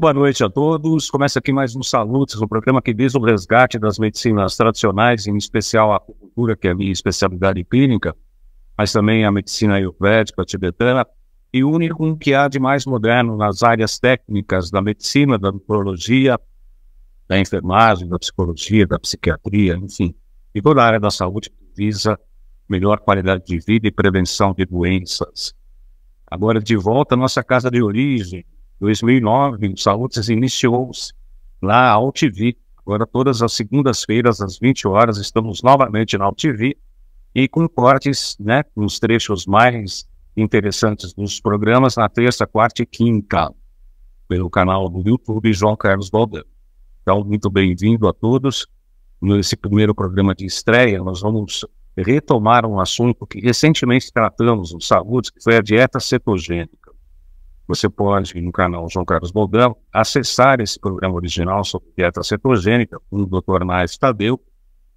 Muito boa noite a todos. Começa aqui mais um Salutes, um programa que visa o resgate das medicinas tradicionais, em especial a acupuntura, que é a minha especialidade clínica, mas também a medicina ayurvédica tibetana, e une com o que há de mais moderno nas áreas técnicas da medicina, da neurologia, da enfermagem, da psicologia, da psiquiatria, enfim, e toda a área da saúde que visa melhor qualidade de vida e prevenção de doenças. Agora, de volta à nossa casa de origem, 2009, o Saúde iniciou lá na AltV. Agora, todas as segundas-feiras, às 20 horas, estamos novamente na AltV e com cortes né, nos trechos mais interessantes dos programas na terça, quarta e quinta, pelo canal do YouTube João Carlos Baldan. Então, muito bem-vindo a todos. Nesse primeiro programa de estreia, nós vamos retomar um assunto que recentemente tratamos no Saúde, que foi a dieta cetogênica. Você pode, no canal João Carlos Boldão, acessar esse programa original sobre dieta cetogênica com o Dr. Naes Tadeu.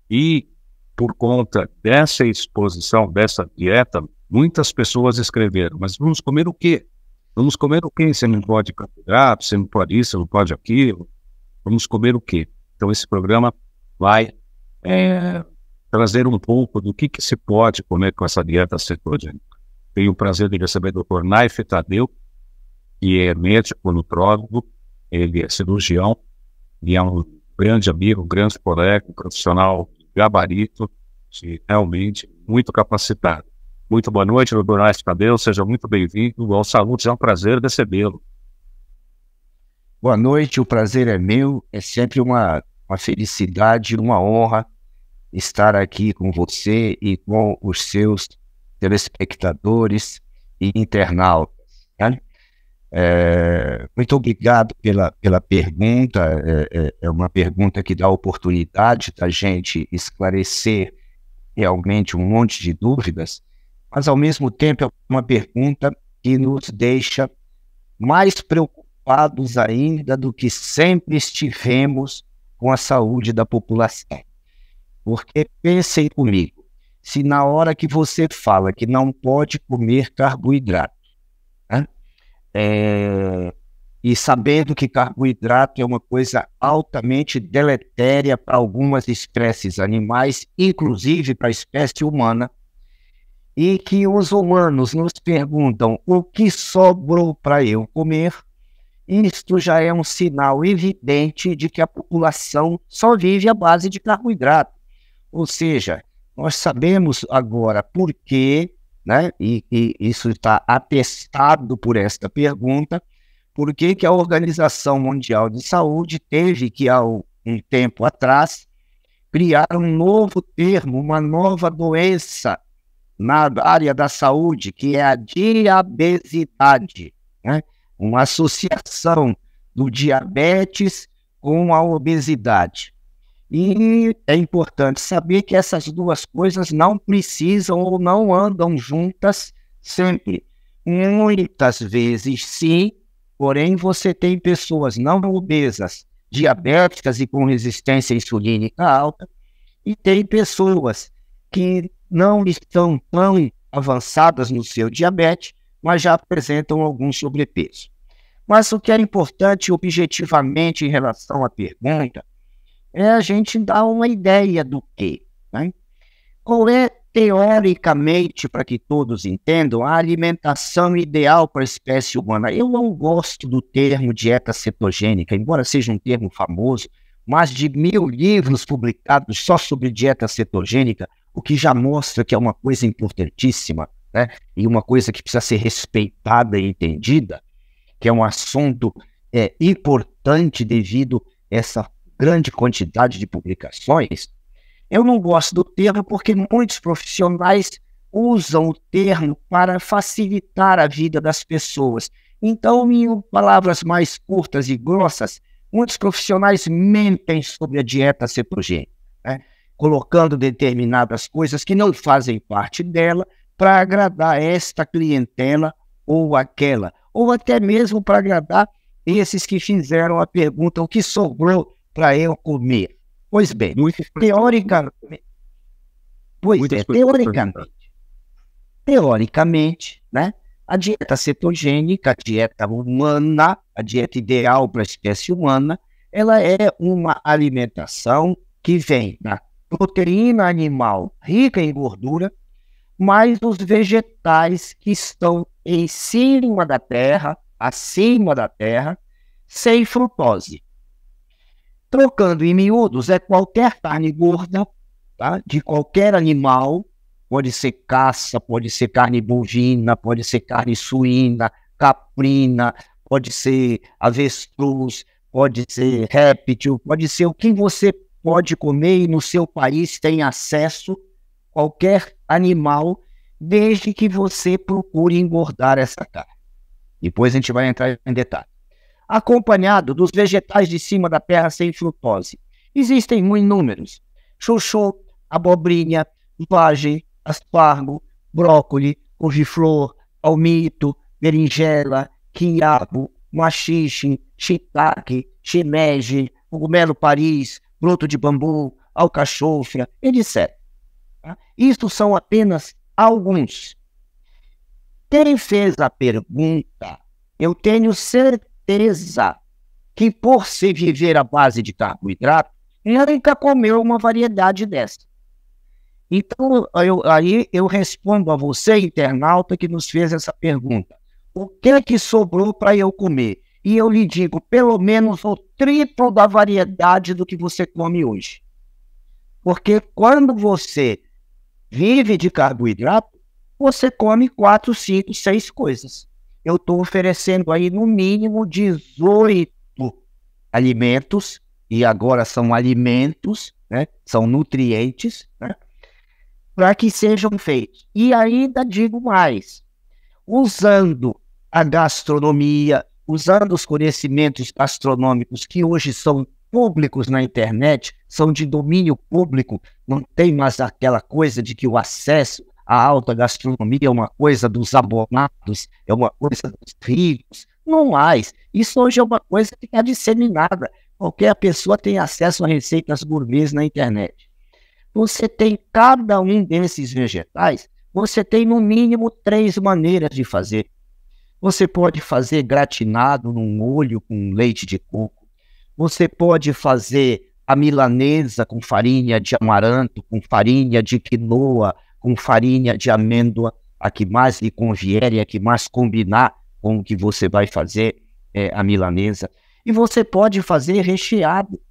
E, por conta dessa exposição, dessa dieta, muitas pessoas escreveram: Mas vamos comer o quê? Vamos comer o quê? Você não pode carboidrato, você não pode isso, você não pode aquilo. Vamos comer o quê? Então, esse programa vai é, trazer um pouco do que, que se pode comer com essa dieta cetogênica. Tenho o prazer de receber o Dr. Naif Tadeu, que é médico, nutrólogo, ele é cirurgião e é um grande amigo, um grande colega, um profissional gabarito, de, realmente muito capacitado. Muito boa noite, doutor Nath seja muito bem-vindo ao Saúde, é um prazer recebê-lo. Boa noite, o prazer é meu, é sempre uma, uma felicidade, uma honra estar aqui com você e com os seus telespectadores e internautas. É, muito obrigado pela, pela pergunta. É, é, é, uma pergunta que dá oportunidade da gente esclarecer realmente um monte de dúvidas, mas ao mesmo tempo é uma pergunta que nos deixa mais preocupados ainda do que sempre estivemos com a saúde da população. Porque pensem comigo, se na hora que você fala que não pode comer carboidrato, é, e sabendo que carboidrato é uma coisa altamente deletéria para algumas espécies animais, inclusive para a espécie humana, e que os humanos nos perguntam o que sobrou para eu comer, isto já é um sinal evidente de que a população só vive à base de carboidrato. Ou seja, nós sabemos agora por que né? E, e isso está atestado por esta pergunta. Por que, que a Organização Mundial de Saúde teve que, há um tempo atrás, criar um novo termo, uma nova doença na área da saúde, que é a diabetesidade né? uma associação do diabetes com a obesidade. E é importante saber que essas duas coisas não precisam ou não andam juntas sempre. Muitas vezes sim, porém você tem pessoas não obesas, diabéticas e com resistência insulínica alta, e tem pessoas que não estão tão avançadas no seu diabetes, mas já apresentam algum sobrepeso. Mas o que é importante objetivamente em relação à pergunta é a gente dar uma ideia do que. Né? Qual é, teoricamente, para que todos entendam, a alimentação ideal para a espécie humana? Eu não gosto do termo dieta cetogênica, embora seja um termo famoso, mais de mil livros publicados só sobre dieta cetogênica, o que já mostra que é uma coisa importantíssima, né? E uma coisa que precisa ser respeitada e entendida, que é um assunto é, importante devido a essa grande quantidade de publicações, eu não gosto do termo porque muitos profissionais usam o termo para facilitar a vida das pessoas. Então, em palavras mais curtas e grossas, muitos profissionais mentem sobre a dieta cetogênica, né? colocando determinadas coisas que não fazem parte dela para agradar esta clientela ou aquela, ou até mesmo para agradar esses que fizeram a pergunta: o que sobrou para eu comer. Pois bem, teoricamente. Pois é, teoricamente. Teoricamente, né? A dieta cetogênica, a dieta humana, a dieta ideal para a espécie humana, ela é uma alimentação que vem da proteína animal rica em gordura, mais os vegetais que estão em cima da terra, acima da terra, sem frutose. Trocando em miúdos, é qualquer carne gorda, tá? de qualquer animal, pode ser caça, pode ser carne bovina, pode ser carne suína, caprina, pode ser avestruz, pode ser réptil, pode ser o que você pode comer e no seu país tem acesso qualquer animal, desde que você procure engordar essa carne. Depois a gente vai entrar em detalhe acompanhado dos vegetais de cima da terra sem frutose. Existem inúmeros: chuchu, abobrinha, vagem, aspargo, brócoli, couve-flor, palmito, berinjela, quiabo, machixe, shiitake, shimeji, cogumelo paris, broto de bambu, alcachofra, etc. Isto são apenas alguns. Quem fez a pergunta, eu tenho certeza certeza que, por se viver à base de carboidrato, nunca comeu uma variedade dessa. Então, eu, aí eu respondo a você, internauta, que nos fez essa pergunta. O que é que sobrou para eu comer? E eu lhe digo, pelo menos o triplo da variedade do que você come hoje. Porque quando você vive de carboidrato, você come quatro, cinco, seis coisas eu estou oferecendo aí no mínimo 18 alimentos, e agora são alimentos, né? são nutrientes, né? para que sejam feitos. E ainda digo mais: usando a gastronomia, usando os conhecimentos gastronômicos que hoje são públicos na internet, são de domínio público, não tem mais aquela coisa de que o acesso a alta gastronomia é uma coisa dos abonados, é uma coisa dos ricos. Não mais. Isso hoje é uma coisa que é disseminada. Qualquer pessoa tem acesso a receitas gourmets na internet. Você tem cada um desses vegetais, você tem no mínimo três maneiras de fazer. Você pode fazer gratinado num molho com leite de coco. Você pode fazer a milanesa com farinha de amaranto, com farinha de quinoa, com farinha de amêndoa, a que mais lhe convier e a que mais combinar com o que você vai fazer é, a milanesa. E você pode fazer recheado,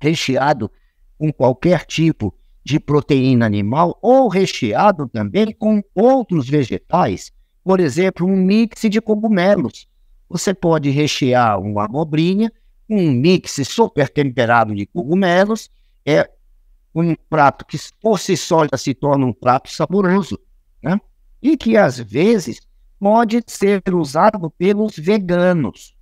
recheado com qualquer tipo de proteína animal ou recheado também com outros vegetais, por exemplo, um mix de cogumelos. Você pode rechear uma abobrinha com um mix super temperado de cogumelos, é, um prato que por si só já se torna um prato saboroso, né? e que às vezes pode ser usado pelos veganos,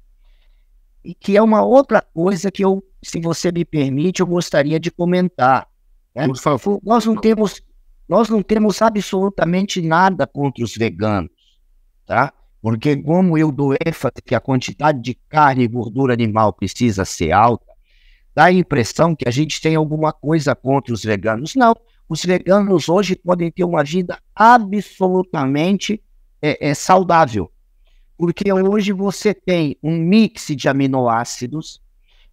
e que é uma outra coisa que eu, se você me permite, eu gostaria de comentar. Né? Por favor. Nós não temos, nós não temos absolutamente nada contra os veganos, tá? Porque como eu dou ênfase que a quantidade de carne e gordura animal precisa ser alta, dá a impressão que a gente tem alguma coisa contra os veganos. Não. Os veganos hoje podem ter uma vida absolutamente é, é, saudável. Porque hoje você tem um mix de aminoácidos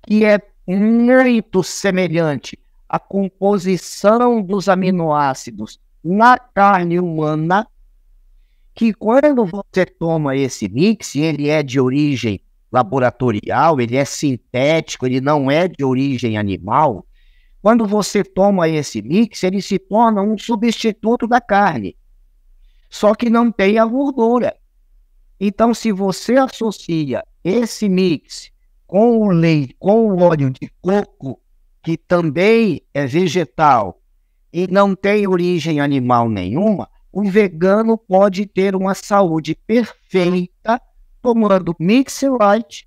que é muito semelhante à composição dos aminoácidos na carne humana, que quando você toma esse mix, ele é de origem laboratorial, ele é sintético, ele não é de origem animal. Quando você toma esse mix, ele se torna um substituto da carne, só que não tem a gordura. Então, se você associa esse mix com o leite, com o óleo de coco, que também é vegetal e não tem origem animal nenhuma, o vegano pode ter uma saúde perfeita tomando mix light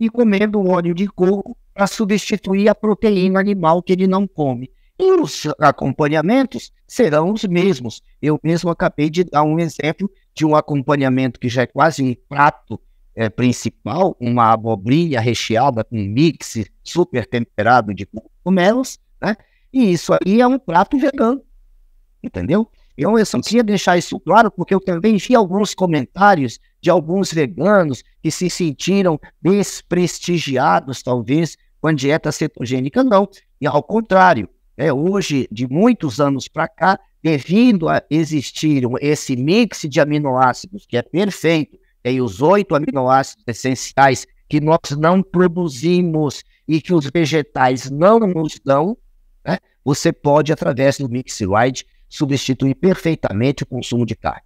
e comendo óleo de coco para substituir a proteína animal que ele não come. E os acompanhamentos serão os mesmos. Eu mesmo acabei de dar um exemplo de um acompanhamento que já é quase um prato é, principal, uma abobrinha recheada com mix super temperado de cogumelos, né? E isso aí é um prato vegano, entendeu? Então, eu só queria deixar isso claro, porque eu também vi alguns comentários de alguns veganos que se sentiram desprestigiados, talvez, com a dieta cetogênica, não. E ao contrário, é, hoje, de muitos anos para cá, devido a existir esse mix de aminoácidos que é perfeito, tem né, os oito aminoácidos essenciais que nós não produzimos e que os vegetais não nos dão, né? você pode, através do mix ride, substituir perfeitamente o consumo de carne.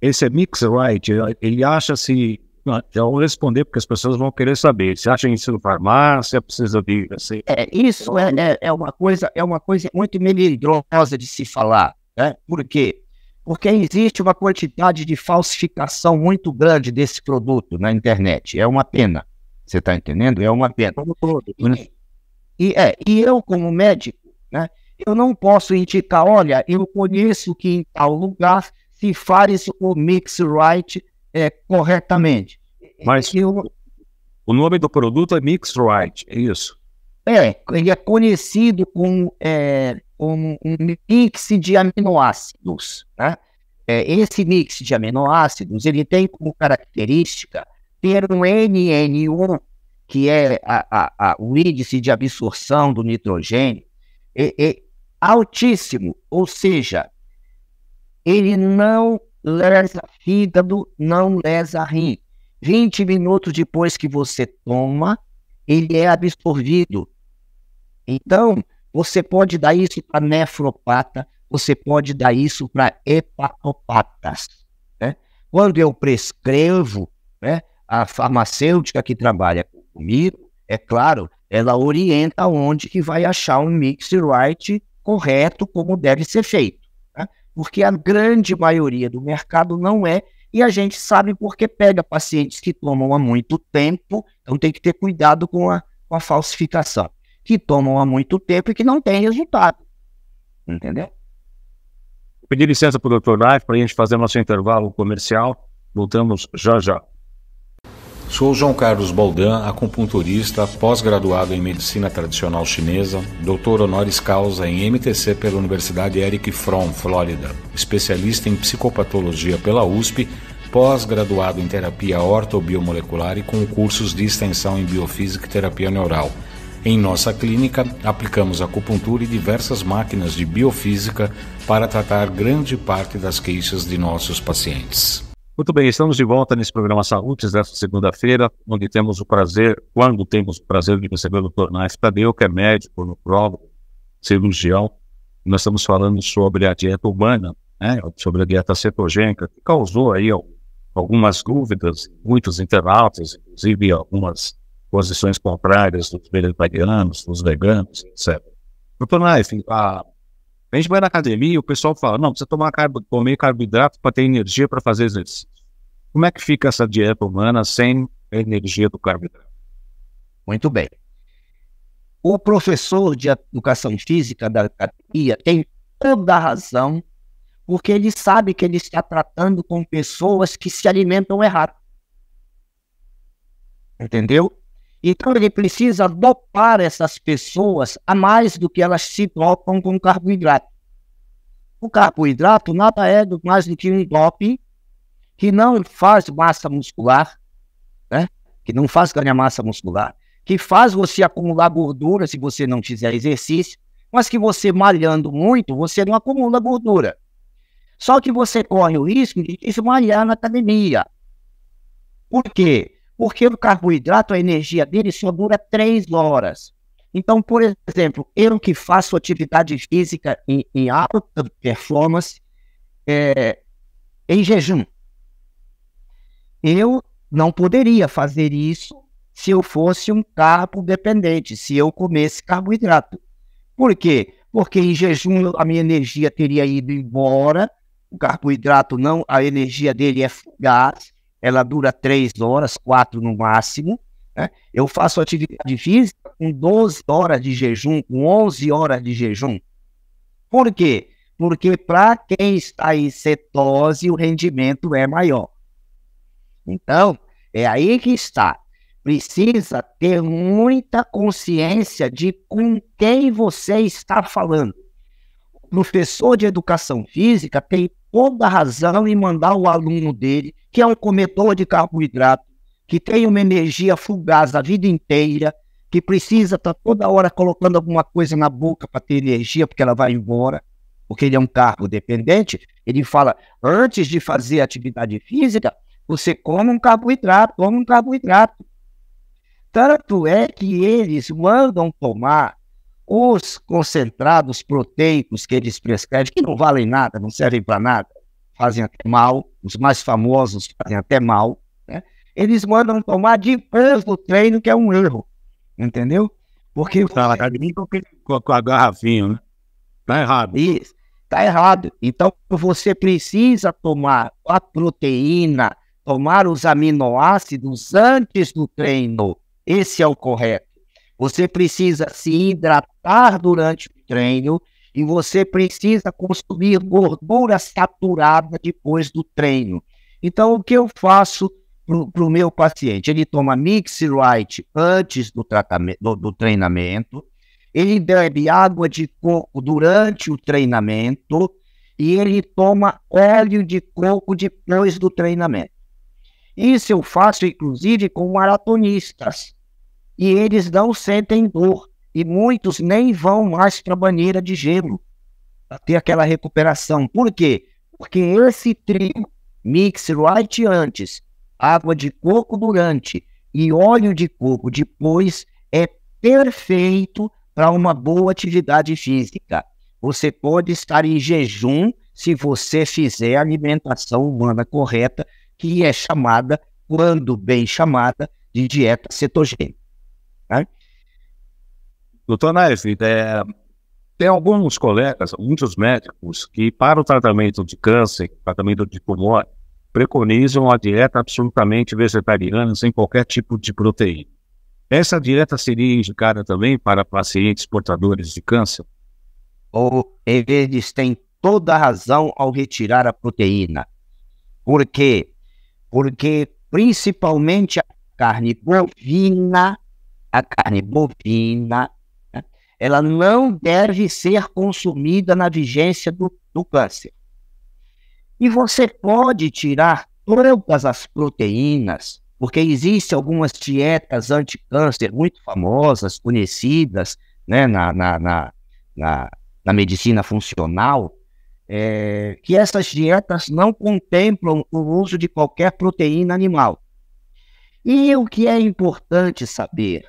Esse é mix right, ele acha-se. Assim, já vou responder, porque as pessoas vão querer saber. Se acha ensino farmácia, precisa de. Assim. É, isso é, né, é, uma coisa, é uma coisa muito melindrosa de se falar. Né? Por quê? Porque existe uma quantidade de falsificação muito grande desse produto na internet. É uma pena. Você está entendendo? É uma pena. E, né? e, é, e eu, como médico, né, eu não posso indicar, olha, eu conheço que em tal lugar se faz o mix right é, corretamente. Mas Eu, o nome do produto é mix right, é isso? É, ele é conhecido é, como, é, um mix de aminoácidos. Né? É, esse mix de aminoácidos ele tem como característica ter um NN1, que é a, a, a, o índice de absorção do nitrogênio, é, é altíssimo, ou seja, ele não lesa fígado, não lesa rim. 20 minutos depois que você toma, ele é absorvido. Então, você pode dar isso para nefropata, você pode dar isso para hepatopatas. Né? Quando eu prescrevo, né, a farmacêutica que trabalha comigo, é claro, ela orienta onde que vai achar um mix right correto, como deve ser feito porque a grande maioria do mercado não é, e a gente sabe porque pega pacientes que tomam há muito tempo, então tem que ter cuidado com a, com a falsificação, que tomam há muito tempo e que não tem resultado. Entendeu? Pedir licença para o Dr. Knife para a gente fazer nosso intervalo comercial. Voltamos já já. Sou João Carlos Boldan, acupunturista, pós-graduado em medicina tradicional chinesa, doutor honoris causa em MTC pela Universidade Eric Fromm, Flórida, especialista em psicopatologia pela USP, pós-graduado em terapia ortobiomolecular e com cursos de extensão em biofísica e terapia neural. Em nossa clínica, aplicamos acupuntura e diversas máquinas de biofísica para tratar grande parte das queixas de nossos pacientes. Muito bem, estamos de volta nesse programa Saúde desta segunda-feira, onde temos o prazer, quando temos o prazer de receber o Dr. Naif Tadeu, que é médico, no nutrólogo, cirurgião. Nós estamos falando sobre a dieta humana, né, sobre a dieta cetogênica, que causou aí algumas dúvidas, muitos internautas, inclusive algumas posições contrárias dos vegetarianos, dos veganos, etc. Doutor Naif, a a gente vai na academia e o pessoal fala: não, precisa tomar carbo, comer carboidrato para ter energia para fazer exercício. Como é que fica essa dieta humana sem a energia do carboidrato? Muito bem. O professor de educação física da academia tem toda a razão, porque ele sabe que ele está tratando com pessoas que se alimentam errado. Entendeu? Então ele precisa dopar essas pessoas a mais do que elas se dopam com carboidrato. O carboidrato nada é mais do que um dope que não faz massa muscular, né? que não faz ganhar massa muscular, que faz você acumular gordura se você não fizer exercício, mas que você malhando muito, você não acumula gordura. Só que você corre o risco de desmalhar na academia. Por quê? Porque o carboidrato, a energia dele só dura três horas. Então, por exemplo, eu que faço atividade física em, em alta performance, é, em jejum, eu não poderia fazer isso se eu fosse um carbo dependente, se eu comesse carboidrato. Por quê? Porque em jejum a minha energia teria ido embora, o carboidrato não, a energia dele é fugaz, ela dura três horas, quatro no máximo. Né? Eu faço atividade física com 12 horas de jejum, com 11 horas de jejum. Por quê? Porque para quem está em cetose, o rendimento é maior. Então, é aí que está. Precisa ter muita consciência de com quem você está falando. O professor de educação física tem toda a razão em mandar o aluno dele, que é um comedor de carboidrato, que tem uma energia fugaz a vida inteira, que precisa estar tá toda hora colocando alguma coisa na boca para ter energia, porque ela vai embora, porque ele é um carbo dependente, ele fala: antes de fazer atividade física, você come um carboidrato, come um carboidrato. Tanto é que eles mandam tomar os concentrados proteicos que eles prescrevem, que não valem nada, não servem para nada, fazem até mal, os mais famosos fazem até mal, né? eles mandam tomar de antes do treino, que é um erro, entendeu? Porque tá na com a, com a garrafinha, né? Tá errado. Isso, tá errado. Então você precisa tomar a proteína, tomar os aminoácidos antes do treino. Esse é o correto. Você precisa se hidratar durante o treino e você precisa consumir gordura saturada depois do treino. Então, o que eu faço para o meu paciente? Ele toma Mix Light antes do, tratamento, do, do treinamento, ele bebe água de coco durante o treinamento e ele toma óleo de coco depois do treinamento. Isso eu faço, inclusive, com maratonistas e eles não sentem dor. E muitos nem vão mais para a banheira de gelo para ter aquela recuperação. Por quê? Porque esse trio, mix light antes, água de coco durante e óleo de coco depois, é perfeito para uma boa atividade física. Você pode estar em jejum se você fizer a alimentação humana correta, que é chamada, quando bem chamada, de dieta cetogênica. Né? Doutor Naif, é, tem alguns colegas, muitos médicos, que para o tratamento de câncer, tratamento de pulmão, preconizam a dieta absolutamente vegetariana, sem qualquer tipo de proteína. Essa dieta seria indicada também para pacientes portadores de câncer? Ou eles têm toda a razão ao retirar a proteína. Por quê? Porque principalmente a carne bovina a carne bovina, né, ela não deve ser consumida na vigência do, do câncer. E você pode tirar todas as proteínas, porque existem algumas dietas anticâncer muito famosas, conhecidas né, na, na, na, na, na medicina funcional, é, que essas dietas não contemplam o uso de qualquer proteína animal. E o que é importante saber?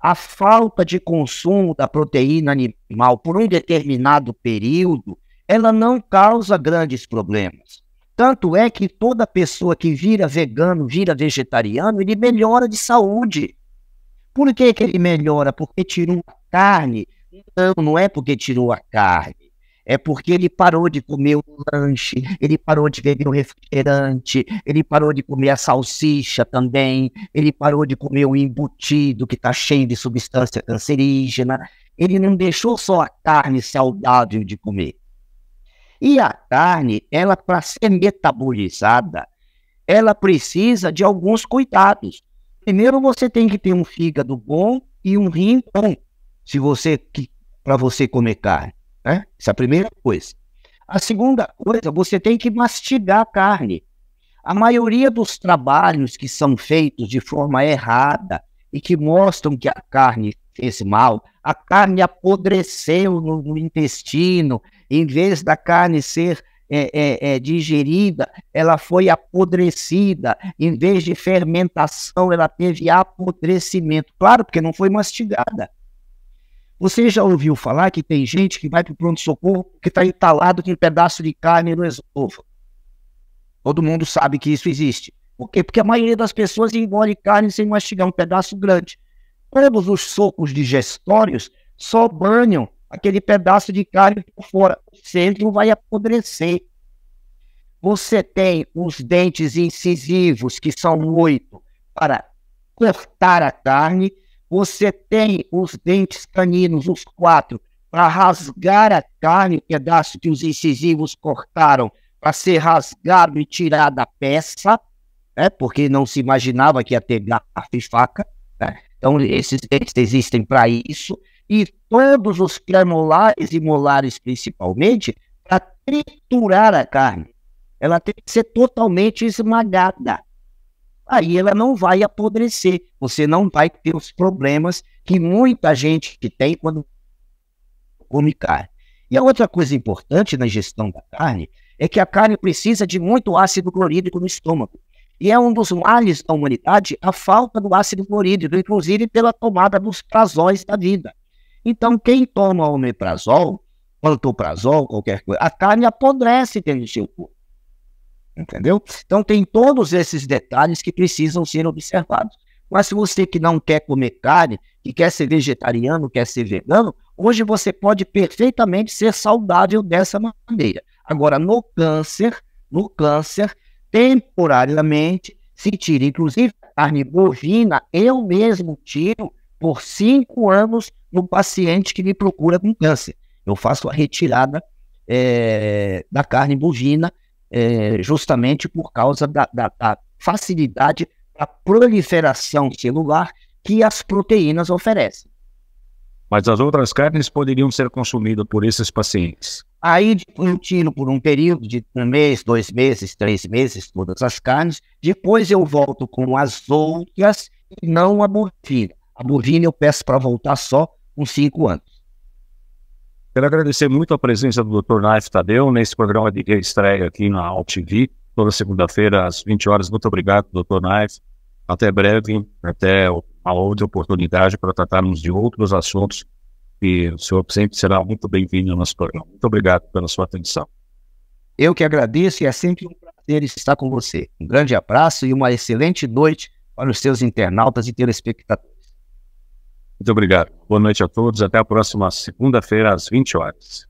a falta de consumo da proteína animal por um determinado período, ela não causa grandes problemas. Tanto é que toda pessoa que vira vegano, vira vegetariano, ele melhora de saúde. Por que, que ele melhora? Porque tirou a carne? Não, não é porque tirou a carne é porque ele parou de comer o lanche, ele parou de beber o refrigerante, ele parou de comer a salsicha também, ele parou de comer o embutido que está cheio de substância cancerígena. Ele não deixou só a carne saudável de comer. E a carne, ela para ser metabolizada, ela precisa de alguns cuidados. Primeiro, você tem que ter um fígado bom e um rim bom, se você para você comer carne. Né? Essa é a primeira coisa. A segunda coisa, você tem que mastigar a carne. A maioria dos trabalhos que são feitos de forma errada e que mostram que a carne fez mal, a carne apodreceu no, no intestino, em vez da carne ser é, é, é, digerida, ela foi apodrecida. Em vez de fermentação, ela teve apodrecimento. Claro, porque não foi mastigada. Você já ouviu falar que tem gente que vai para o pronto-socorro que está entalado com um pedaço de carne no esôfago? Todo mundo sabe que isso existe. Por quê? Porque a maioria das pessoas engole carne sem mastigar um pedaço grande. Ambos os socos digestórios só banham aquele pedaço de carne por fora. O centro vai apodrecer. Você tem os dentes incisivos, que são oito, para cortar a carne você tem os dentes caninos, os quatro, para rasgar a carne, o pedaço que os incisivos cortaram, para ser rasgado e tirado a peça, né? porque não se imaginava que ia ter garfo e faca. Né? Então, esses dentes existem para isso. E todos os premolares e molares, principalmente, para triturar a carne. Ela tem que ser totalmente esmagada aí ela não vai apodrecer. Você não vai ter os problemas que muita gente tem quando come carne. E a outra coisa importante na ingestão da carne é que a carne precisa de muito ácido clorídrico no estômago. E é um dos males da humanidade a falta do ácido clorídrico, inclusive pela tomada dos prazóis da vida. Então, quem toma omeprazol, pantoprazol, qualquer coisa, a carne apodrece dentro do seu corpo entendeu? Então tem todos esses detalhes que precisam ser observados. Mas se você que não quer comer carne, que quer ser vegetariano, quer ser vegano, hoje você pode perfeitamente ser saudável dessa maneira. Agora, no câncer, no câncer, temporariamente, se tira, inclusive, carne bovina, eu mesmo tiro por cinco anos no paciente que me procura com câncer. Eu faço a retirada é, da carne bovina é, justamente por causa da, da, da facilidade da proliferação celular que as proteínas oferecem. Mas as outras carnes poderiam ser consumidas por esses pacientes? Aí eu tiro por um período de um mês, dois meses, três meses, todas as carnes. Depois eu volto com as outras e não a bovina. A bovina eu peço para voltar só com cinco anos. Quero agradecer muito a presença do Dr. Naif Tadeu nesse programa de estreia aqui na AltV, toda segunda-feira às 20 horas. Muito obrigado, Dr. Naif. Até breve, até uma outra oportunidade para tratarmos de outros assuntos e o senhor sempre será muito bem-vindo ao nosso programa. Muito obrigado pela sua atenção. Eu que agradeço e é sempre um prazer estar com você. Um grande abraço e uma excelente noite para os seus internautas e telespectadores. Muito obrigado. Boa noite a todos. Até a próxima segunda-feira, às 20 horas.